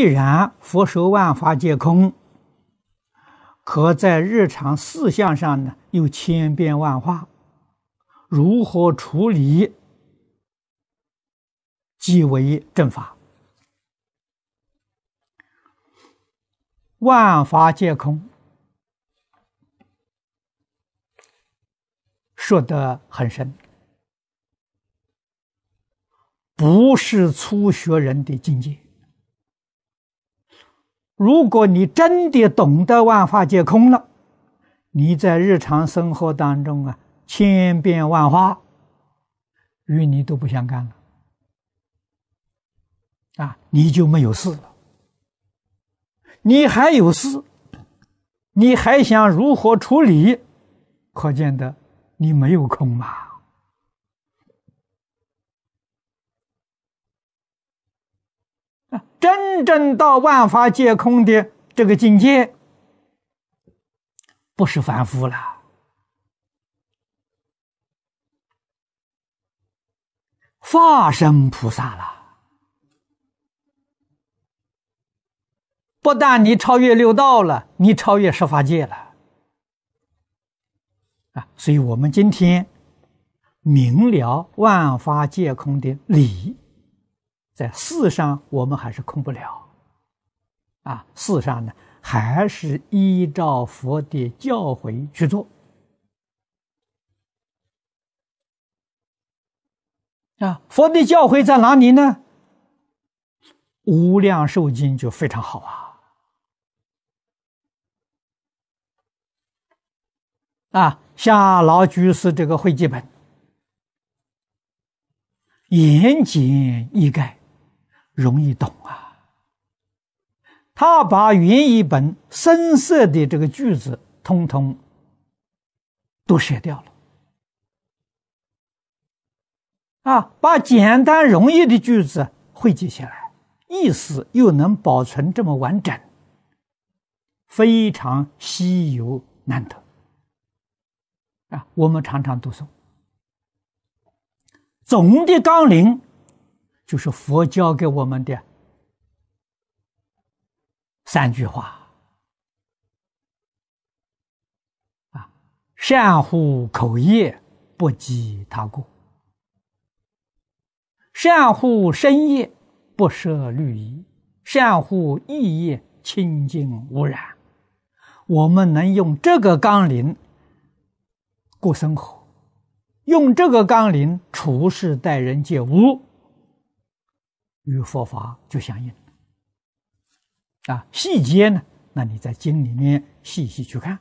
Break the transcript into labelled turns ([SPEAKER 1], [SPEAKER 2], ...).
[SPEAKER 1] 既然佛说万法皆空，可在日常事相上呢，又千变万化，如何处理？即为正法。万法皆空，说得很深，不是初学人的境界。如果你真的懂得万法皆空了，你在日常生活当中啊，千变万化，与你都不相干了，啊，你就没有事了。你还有事，你还想如何处理？可见的，你没有空嘛。啊，真正到万法皆空的这个境界，不是凡夫了，化身菩萨了。不但你超越六道了，你超越十法界了。啊，所以我们今天明了万法皆空的理。在世上，我们还是空不了啊。世上呢，还是依照佛的教诲去做啊。佛的教诲在哪里呢？《无量寿经》就非常好啊。啊，像老居士这个会记本，言简意赅。容易懂啊！他把原一本深色的这个句子，通通都写掉了啊，把简单容易的句子汇集起来，意思又能保存这么完整，非常稀有难得啊！我们常常读诵总的纲领。就是佛教给我们的三句话啊：善护口业，不及他过；善护身业，不涉律仪；善护意业，清净无染。我们能用这个纲领过生活，用这个纲领处事待人接物。与佛法就相应啊，细节呢？那你在经里面细细去看。